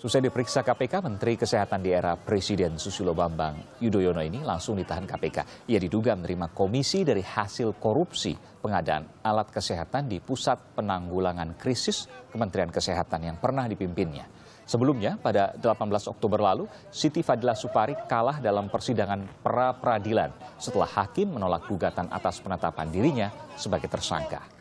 Susah diperiksa KPK, Menteri Kesehatan di era Presiden Susilo Bambang Yudhoyono ini langsung ditahan KPK. Ia diduga menerima komisi dari hasil korupsi pengadaan alat kesehatan di Pusat Penanggulangan Krisis Kementerian Kesehatan yang pernah dipimpinnya. Sebelumnya, pada 18 Oktober lalu, Siti Fadila Supari kalah dalam persidangan pra-peradilan setelah hakim menolak gugatan atas penetapan dirinya sebagai tersangka.